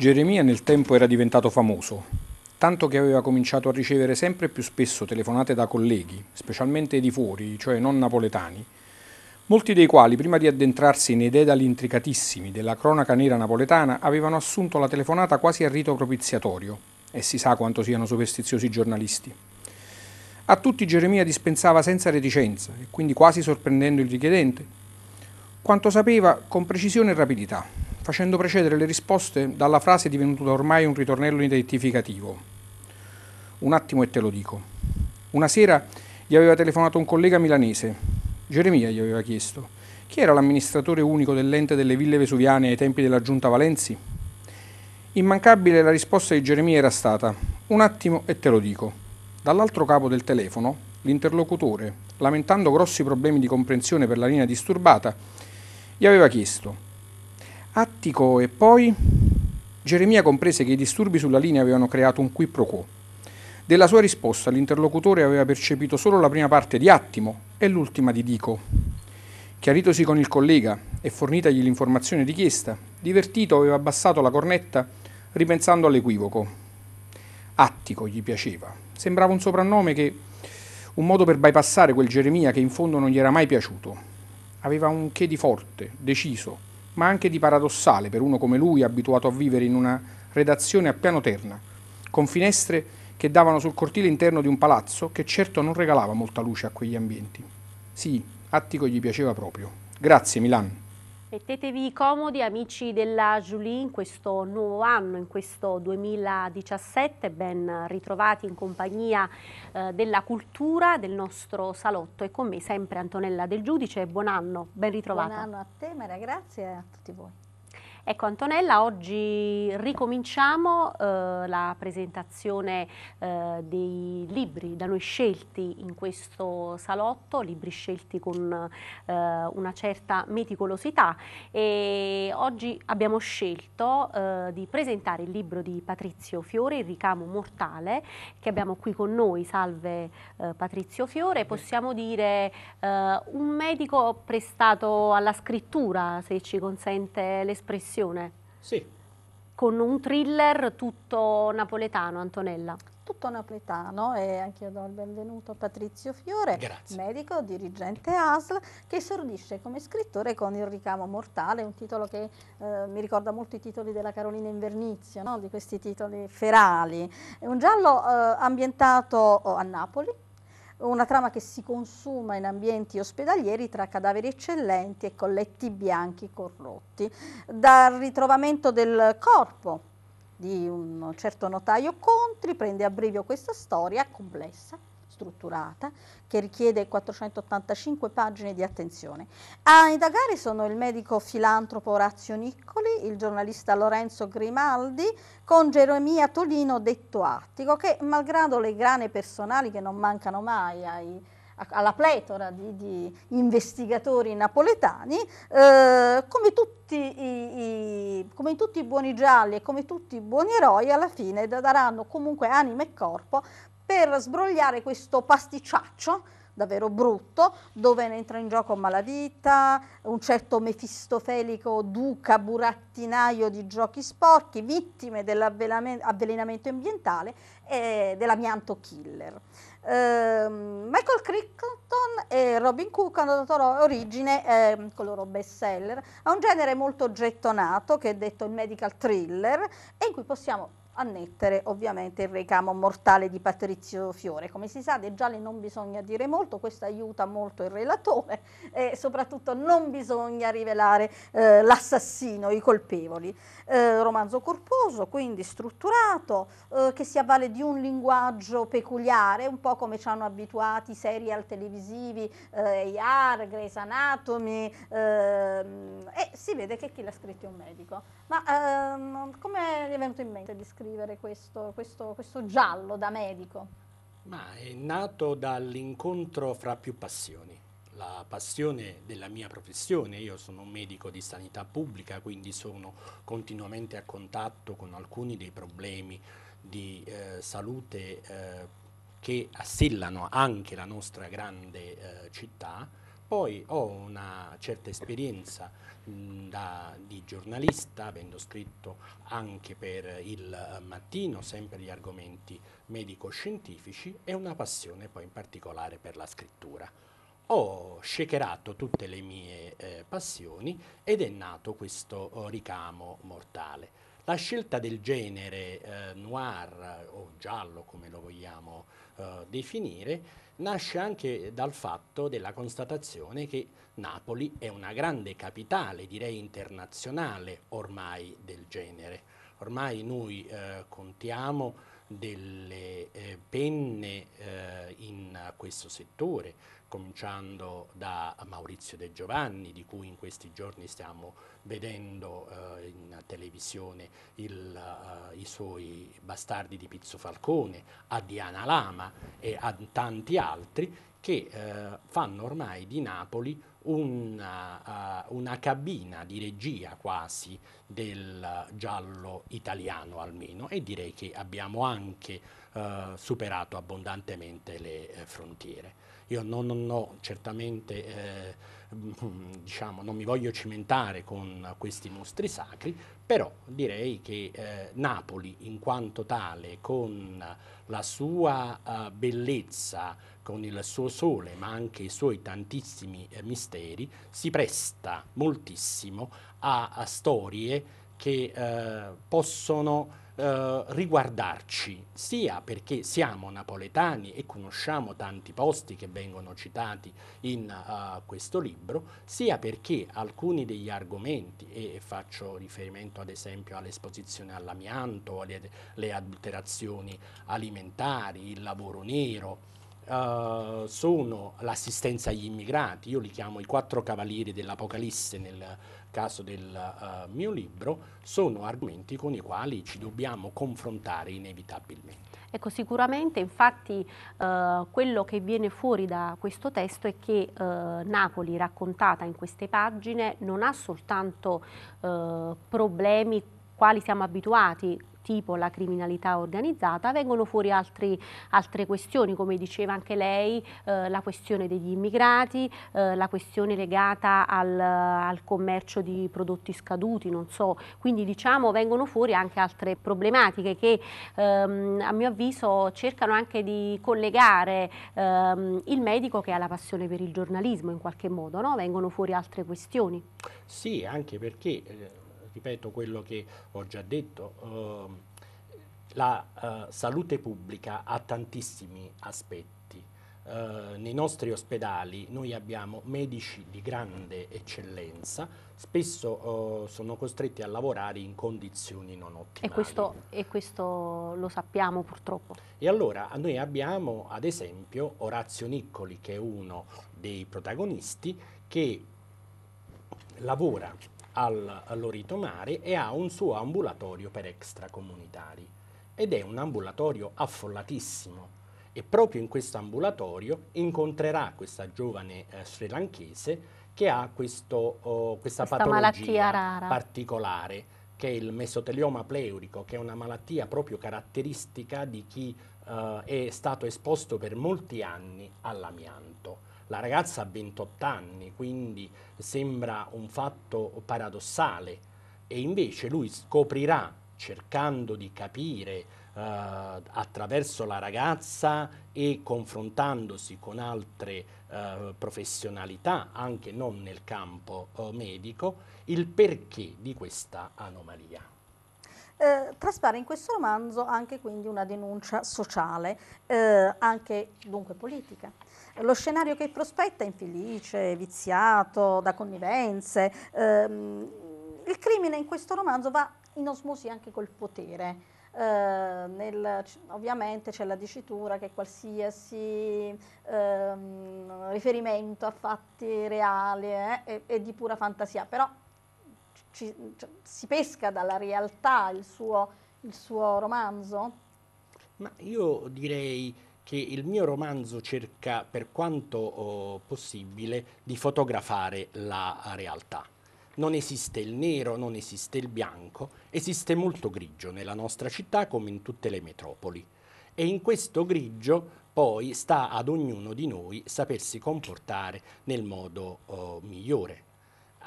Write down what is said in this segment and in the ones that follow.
Geremia nel tempo era diventato famoso, tanto che aveva cominciato a ricevere sempre più spesso telefonate da colleghi, specialmente di fuori, cioè non napoletani, molti dei quali, prima di addentrarsi nei dedali intricatissimi della cronaca nera napoletana, avevano assunto la telefonata quasi a rito propiziatorio, e si sa quanto siano superstiziosi i giornalisti. A tutti Geremia dispensava senza reticenza, e quindi quasi sorprendendo il richiedente, quanto sapeva con precisione e rapidità, facendo precedere le risposte dalla frase divenuta ormai un ritornello identificativo. Un attimo e te lo dico. Una sera gli aveva telefonato un collega milanese. Geremia gli aveva chiesto chi era l'amministratore unico dell'ente delle ville vesuviane ai tempi della giunta Valenzi. Immancabile la risposta di Geremia era stata un attimo e te lo dico. Dall'altro capo del telefono, l'interlocutore, lamentando grossi problemi di comprensione per la linea disturbata, gli aveva chiesto Attico e poi Geremia comprese che i disturbi sulla linea avevano creato un qui pro quo. Della sua risposta l'interlocutore aveva percepito solo la prima parte di Attimo e l'ultima di Dico. Chiaritosi con il collega e fornitagli l'informazione richiesta, divertito aveva abbassato la cornetta ripensando all'equivoco. Attico gli piaceva. Sembrava un soprannome che un modo per bypassare quel Geremia che in fondo non gli era mai piaciuto. Aveva un che di forte, deciso, ma anche di paradossale per uno come lui abituato a vivere in una redazione a piano terna, con finestre che davano sul cortile interno di un palazzo che certo non regalava molta luce a quegli ambienti. Sì, Attico gli piaceva proprio. Grazie Milan. Mettetevi comodi amici della Julie in questo nuovo anno, in questo 2017, ben ritrovati in compagnia eh, della cultura del nostro salotto e con me sempre Antonella Del Giudice, buon anno, ben ritrovata. Buon anno a te Mara, grazie e a tutti voi. Ecco Antonella, oggi ricominciamo eh, la presentazione eh, dei libri da noi scelti in questo salotto, libri scelti con eh, una certa meticolosità e oggi abbiamo scelto eh, di presentare il libro di Patrizio Fiore, Il ricamo mortale, che abbiamo qui con noi, salve eh, Patrizio Fiore, possiamo dire eh, un medico prestato alla scrittura, se ci consente l'espressione versione. Sì. Con un thriller tutto napoletano, Antonella. Tutto napoletano e anche io do il benvenuto a Patrizio Fiore, Grazie. medico, dirigente ASL, che esordisce come scrittore con Il ricamo mortale, un titolo che eh, mi ricorda molto i titoli della Carolina Invernizio, no? di questi titoli ferali. È un giallo eh, ambientato oh, a Napoli, una trama che si consuma in ambienti ospedalieri tra cadaveri eccellenti e colletti bianchi corrotti. Dal ritrovamento del corpo di un certo notaio Contri prende a brivio questa storia complessa strutturata che richiede 485 pagine di attenzione. A indagare sono il medico filantropo Orazio Niccoli, il giornalista Lorenzo Grimaldi con Geremia Tolino detto Attico che malgrado le grane personali che non mancano mai ai alla pletora di, di investigatori napoletani, eh, come, tutti i, i, come, tutti i, buoni gialli e come tutti i buoni eroi, alla fine daranno comunque anima e corpo per sbrogliare questo pasticciaccio davvero brutto, dove entra in gioco Malavita, un certo mefistofelico duca burattinaio di giochi sporchi, vittime dell'avvelenamento ambientale e dell'amianto killer. Ehm, Michael Crichton e Robin Cook hanno dato origine, eh, con loro best seller, a un genere molto gettonato che è detto il medical thriller e in cui possiamo annettere ovviamente il ricamo mortale di Patrizio Fiore. Come si sa dei gialli non bisogna dire molto, questo aiuta molto il relatore e soprattutto non bisogna rivelare eh, l'assassino, i colpevoli. Eh, romanzo corposo, quindi strutturato, eh, che si avvale di un linguaggio peculiare, un po' come ci hanno abituati i serial televisivi, eh, IAR, Grey's Anatomy, ehm, e si vede che chi l'ha scritto è un medico. Ma ehm, come è venuto in mente di scrivere? scrivere questo, questo, questo giallo da medico? Ma è nato dall'incontro fra più passioni. La passione della mia professione, io sono un medico di sanità pubblica, quindi sono continuamente a contatto con alcuni dei problemi di eh, salute eh, che assillano anche la nostra grande eh, città poi ho una certa esperienza da, di giornalista, avendo scritto anche per il eh, mattino, sempre gli argomenti medico-scientifici e una passione poi in particolare per la scrittura. Ho shakerato tutte le mie eh, passioni ed è nato questo oh, ricamo mortale. La scelta del genere eh, noir o giallo, come lo vogliamo eh, definire, nasce anche dal fatto della constatazione che Napoli è una grande capitale, direi internazionale ormai del genere. Ormai noi eh, contiamo delle eh, penne eh, in questo settore, cominciando da Maurizio De Giovanni, di cui in questi giorni stiamo vedendo eh, in televisione il, eh, i suoi bastardi di Pizzo Falcone, a Diana Lama e a tanti altri, che eh, fanno ormai di Napoli una, uh, una, cabina di regia quasi del giallo italiano almeno e direi che abbiamo anche uh, superato abbondantemente le eh, frontiere. Io non, non ho certamente, eh, mm, diciamo, non mi voglio cimentare con questi mostri sacri, però direi che eh, Napoli in quanto tale con la sua eh, bellezza, con il suo sole, ma anche i suoi tantissimi eh, misteri, si presta moltissimo a, a storie che eh, possono eh, riguardarci, sia perché siamo napoletani e conosciamo tanti posti che vengono citati in uh, questo libro, sia perché alcuni degli argomenti, e faccio riferimento ad esempio all'esposizione all'amianto, alle, alle alterazioni alimentari, il lavoro nero, eh, sono l'assistenza agli immigrati, io li chiamo i quattro cavalieri dell'Apocalisse nel caso del uh, mio libro, sono argomenti con i quali ci dobbiamo confrontare inevitabilmente. Ecco, sicuramente infatti eh, quello che viene fuori da questo testo è che eh, Napoli raccontata in queste pagine non ha soltanto eh, problemi quali siamo abituati tipo la criminalità organizzata, vengono fuori altri, altre questioni, come diceva anche lei, eh, la questione degli immigrati, eh, la questione legata al, al, commercio di prodotti scaduti, non so. Quindi diciamo vengono fuori anche altre problematiche che ehm, a mio avviso cercano anche di collegare ehm, il medico che ha la passione per il giornalismo in qualche modo, no? vengono fuori altre questioni. Sì, anche perché eh, ripeto quello che ho già detto, eh, la eh, salute pubblica ha tantissimi aspetti. Uh, nei nostri ospedali noi abbiamo medici di grande eccellenza, spesso uh, sono costretti a lavorare in condizioni non ottimali. E questo, e questo, lo sappiamo purtroppo. E allora noi abbiamo ad esempio Orazio Niccoli che è uno dei protagonisti che lavora al, all'Orito Mare e ha un suo ambulatorio per extracomunitari ed è un ambulatorio affollatissimo e proprio in questo ambulatorio incontrerà questa giovane eh, srilankese che ha questo, oh, questa, questa patologia particolare che è il mesotelioma pleurico, che è una malattia proprio caratteristica di chi eh, è stato esposto per molti anni all'amianto. La ragazza ha 28 anni, quindi sembra un fatto paradossale e invece lui scoprirà cercando di capire eh, attraverso la ragazza e confrontandosi con altre eh, professionalità, anche non nel campo eh, medico, il perché di questa anomalia. Eh, traspare in questo romanzo anche quindi una denuncia sociale, eh, anche dunque politica lo scenario che prospetta è infelice, viziato, da connivenze. Ehm, il crimine in questo romanzo va in osmosi anche col potere. Eh, nel, ovviamente c'è la dicitura che qualsiasi ehm, riferimento a fatti reali eh, è, è, di pura fantasia, però ci, ci, cioè, si pesca dalla realtà il suo, il suo romanzo? Ma io direi che il mio romanzo cerca, per quanto oh, possibile, di fotografare la realtà. Non esiste il nero, non esiste il bianco, esiste molto grigio nella nostra città come in tutte le metropoli. E in questo grigio poi sta ad ognuno di noi sapersi comportare nel modo oh, migliore.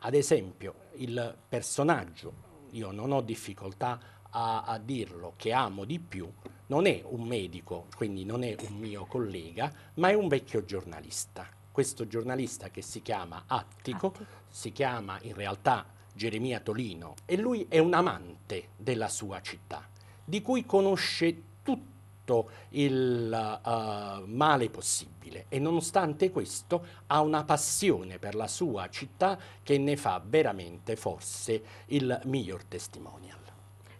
Ad esempio, il personaggio, io non ho difficoltà a, a dirlo, che amo di più, non è un medico, quindi non è un mio collega, ma è un vecchio giornalista. Questo giornalista che si chiama Attico, Attico. si chiama in realtà Geremia Tolino e lui è un amante della sua città, di cui conosce tutto il uh, male possibile e nonostante questo ha una passione per la sua città che ne fa veramente forse il miglior testimonial.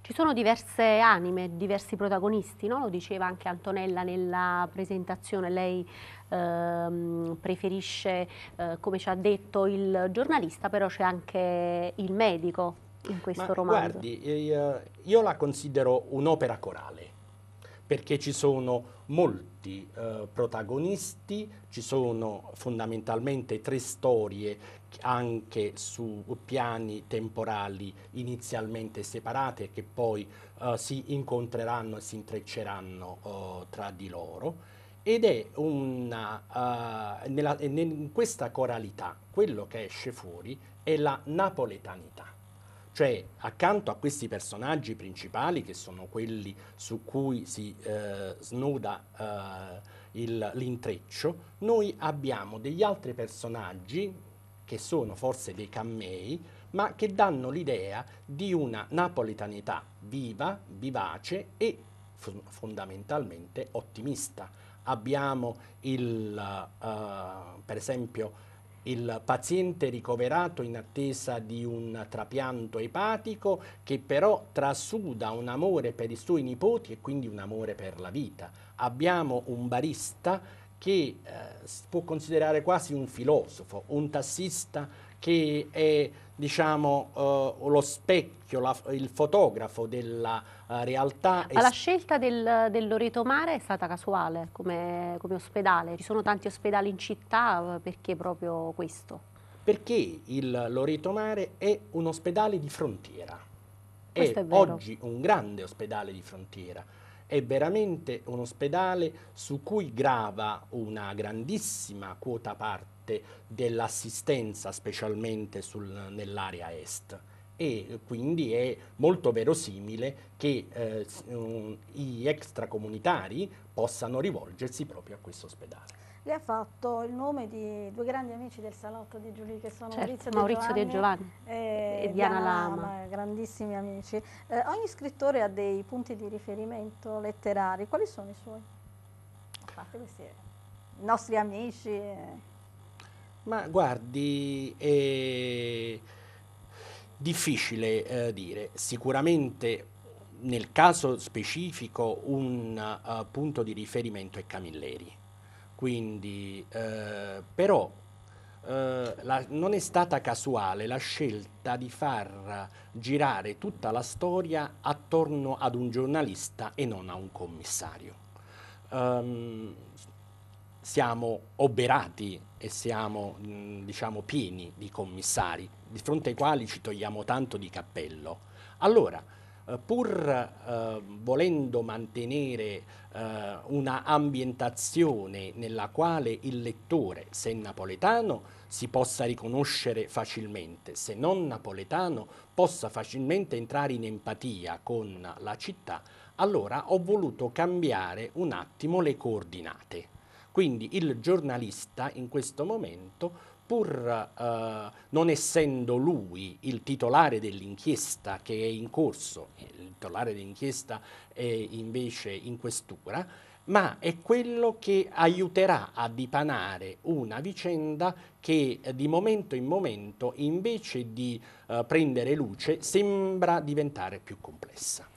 Ci sono diverse anime, diversi protagonisti, no? lo diceva anche Antonella nella presentazione, lei ehm, preferisce, eh, come ci ha detto il giornalista, però c'è anche il medico in questo Ma romanzo. Guardi, eh, eh, io la considero un'opera corale, perché ci sono molti eh, protagonisti, ci sono fondamentalmente tre storie anche su piani temporali inizialmente separati e che poi uh, si incontreranno e si intrecceranno uh, tra di loro. Ed è una, uh, nella, in questa coralità quello che esce fuori è la napoletanità. Cioè, accanto a questi personaggi principali, che sono quelli su cui si snoda l'intreccio, noi abbiamo degli altri personaggi che sono forse dei cammei, ma che danno l'idea di una napoletanità viva, vivace e fondamentalmente ottimista. Abbiamo il, uh, per esempio il paziente ricoverato in attesa di un trapianto epatico che però trasuda un amore per i suoi nipoti e quindi un amore per la vita. Abbiamo un barista che eh, si può considerare quasi un filosofo, un tassista che è diciamo, eh, lo specchio, la, il fotografo della eh, realtà. Ma la scelta del, del Loreto Mare è stata casuale come, come ospedale? Ci sono tanti ospedali in città, eh, perché proprio questo? Perché il Loreto Mare è un ospedale di frontiera. È, è oggi un grande ospedale di frontiera è veramente un ospedale su cui grava una grandissima quota parte dell'assistenza, specialmente nell'area est e quindi è molto verosimile che eh, gli mm, extracomunitari possano rivolgersi proprio a questo ospedale le ha fatto il nome di due grandi amici del salotto di Giulia che sono certo, Maurizio, De Giovanni, e, e Diana, Lama. Lama grandissimi amici. Eh, ogni scrittore ha dei punti di riferimento letterari, quali sono i suoi? A parte questi eh, nostri amici. Eh. Ma guardi, è difficile eh, dire, sicuramente nel caso specifico un uh, punto di riferimento è Camilleri quindi, eh, però eh, la, non è stata casuale la scelta di far girare tutta la storia attorno ad un giornalista e non a un commissario. Um, siamo oberati e siamo mh, mm, diciamo, pieni di commissari di fronte ai quali ci togliamo tanto di cappello. Allora, eh, pur eh, volendo mantenere eh, una ambientazione nella quale il lettore, se napoletano, si possa riconoscere facilmente, se non napoletano possa facilmente entrare in empatia con la città, allora ho voluto cambiare un attimo le coordinate. Quindi il giornalista in questo momento pur eh, non essendo lui il titolare dell'inchiesta che è in corso, il titolare dell'inchiesta è invece in questura, ma è quello che aiuterà a dipanare una vicenda che di momento in momento, invece di eh, prendere luce, sembra diventare più complessa.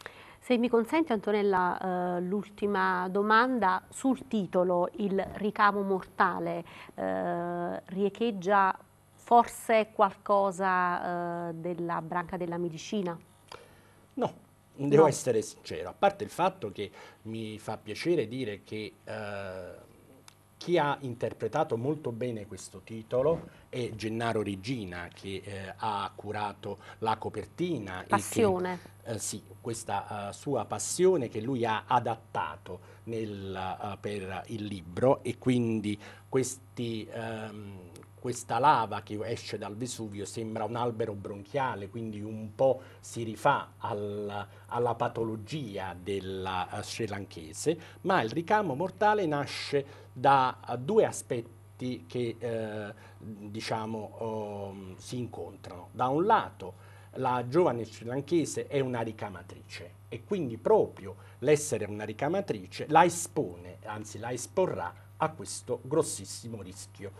Se mi consente Antonella eh, l'ultima domanda sul titolo Il ricamo mortale eh, riecheggia forse qualcosa eh, della branca della medicina? No, devo no. essere sincero, a parte il fatto che mi fa piacere dire che eh, chi ha interpretato molto bene questo titolo è Gennaro Regina che eh, ha curato la copertina. Passione. Che, eh, sì, questa uh, sua passione che lui ha adattato nel, uh, per il libro e quindi questi... Um, questa lava che esce dal Vesuvio sembra un albero bronchiale, quindi un po' si rifà al, alla patologia della eh, sri lankese, ma il ricamo mortale nasce da eh, due aspetti che eh, diciamo, eh, si incontrano. Da un lato la giovane sri lankese è una ricamatrice e quindi proprio l'essere una ricamatrice la espone, anzi la esporrà a questo grossissimo rischio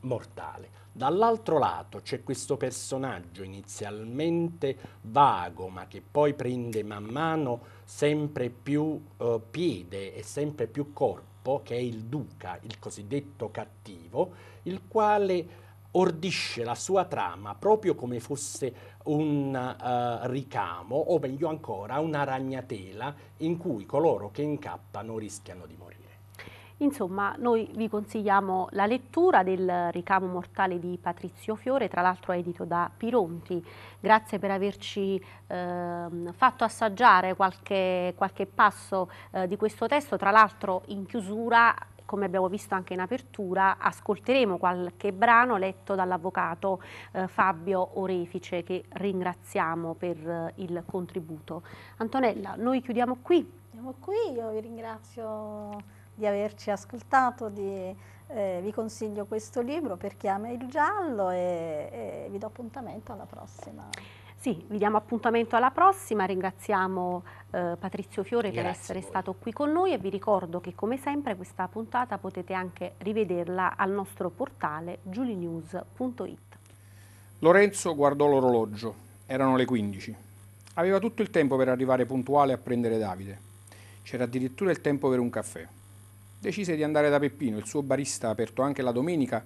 mortale. Dall'altro lato c'è questo personaggio inizialmente vago, ma che poi prende man mano sempre più eh, piede e sempre più corpo, che è il duca, il cosiddetto cattivo, il quale ordisce la sua trama proprio come fosse un uh, ricamo o meglio ancora una ragnatela in cui coloro che incappano rischiano di morire. Insomma, noi vi consigliamo la lettura del ricamo mortale di Patrizio Fiore, tra l'altro edito da Pironti. Grazie per averci eh, fatto assaggiare qualche, qualche passo eh, di questo testo, tra l'altro in chiusura come abbiamo visto anche in apertura, ascolteremo qualche brano letto dall'avvocato eh, Fabio Orefice che ringraziamo per eh, il contributo. Antonella, noi chiudiamo qui. Chiudiamo qui, io vi ringrazio di averci ascoltato, di, eh, vi consiglio questo libro per chi ama il giallo e, e vi do appuntamento alla prossima. Sì, vi diamo appuntamento alla prossima, ringraziamo eh, Patrizio Fiore Grazie per essere stato qui con noi e vi ricordo che come sempre questa puntata potete anche rivederla al nostro portale giulinews.it. Lorenzo guardò l'orologio, erano le 15. Aveva tutto il tempo per arrivare puntuale a prendere Davide. C'era addirittura il tempo per un caffè decise di andare da Peppino, il suo barista aperto anche la domenica,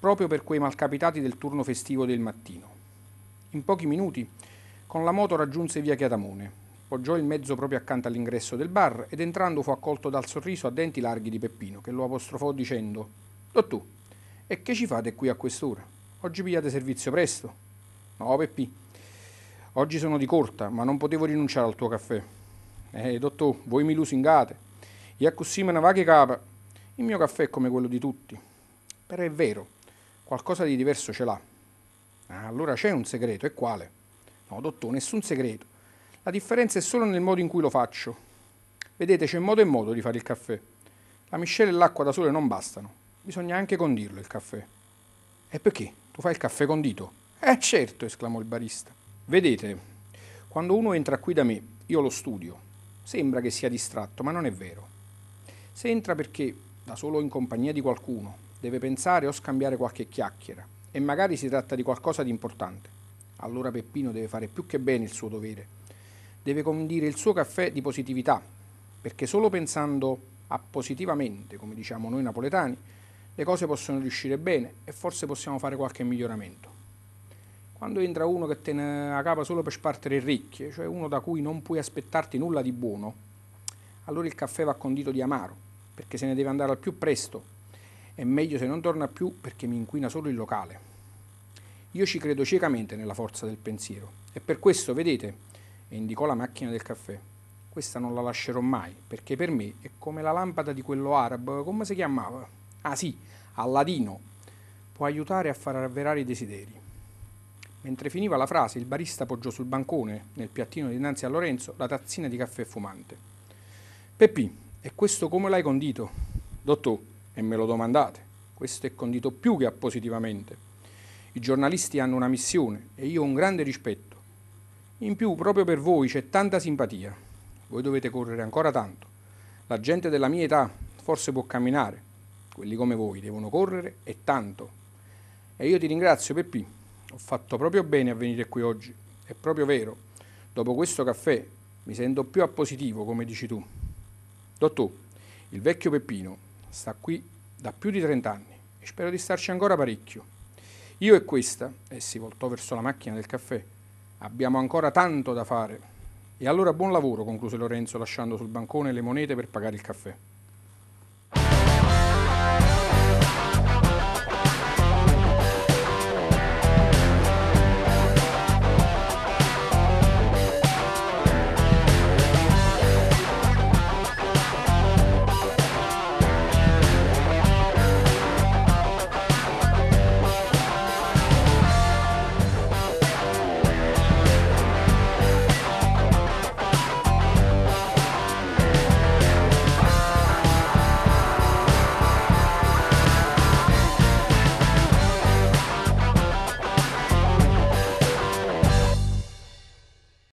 proprio per quei malcapitati del turno festivo del mattino. In pochi minuti, con la moto raggiunse via Chiatamone, poggiò il mezzo proprio accanto all'ingresso del bar ed entrando fu accolto dal sorriso a denti larghi di Peppino, che lo apostrofò dicendo «Dottù, e che ci fate qui a quest'ora? Oggi pigliate servizio presto?» «No, Peppì, oggi sono di corta, ma non potevo rinunciare al tuo caffè». «Eh, dottù, voi mi lusingate, Yakusimena Vaki capa. il mio caffè è come quello di tutti. Però è vero, qualcosa di diverso ce l'ha. Ah, allora c'è un segreto, e quale? No, dottore, nessun segreto. La differenza è solo nel modo in cui lo faccio. Vedete, c'è modo e modo di fare il caffè. La miscela e l'acqua da sole non bastano. Bisogna anche condirlo il caffè. E perché? Tu fai il caffè condito? Eh certo, esclamò il barista. Vedete, quando uno entra qui da me, io lo studio. Sembra che sia distratto, ma non è vero. Se entra perché, da solo in compagnia di qualcuno, deve pensare o scambiare qualche chiacchiera e magari si tratta di qualcosa di importante, allora Peppino deve fare più che bene il suo dovere. Deve condire il suo caffè di positività, perché solo pensando a positivamente, come diciamo noi napoletani, le cose possono riuscire bene e forse possiamo fare qualche miglioramento. Quando entra uno che te ne capa solo per spartere il ricchie, cioè uno da cui non puoi aspettarti nulla di buono, allora il caffè va condito di amaro, perché se ne deve andare al più presto. È meglio se non torna più perché mi inquina solo il locale. Io ci credo ciecamente nella forza del pensiero e per questo, vedete, e indicò la macchina del caffè, questa non la lascerò mai perché per me è come la lampada di quello arabo, come si chiamava? Ah sì, Alladino, può aiutare a far avverare i desideri. Mentre finiva la frase, il barista poggiò sul bancone, nel piattino dinanzi a Lorenzo, la tazzina di caffè fumante. Peppì, e questo come l'hai condito? Dottor, e me lo domandate, questo è condito più che appositivamente. I giornalisti hanno una missione e io ho un grande rispetto. In più, proprio per voi c'è tanta simpatia. Voi dovete correre ancora tanto. La gente della mia età forse può camminare. Quelli come voi devono correre e tanto. E io ti ringrazio, Peppi. Ho fatto proprio bene a venire qui oggi. È proprio vero. Dopo questo caffè mi sento più appositivo, come dici tu. Dottò, il vecchio Peppino sta qui da più di 30 anni e spero di starci ancora parecchio. Io e questa, e si voltò verso la macchina del caffè, abbiamo ancora tanto da fare. E allora buon lavoro, concluse Lorenzo lasciando sul bancone le monete per pagare il caffè.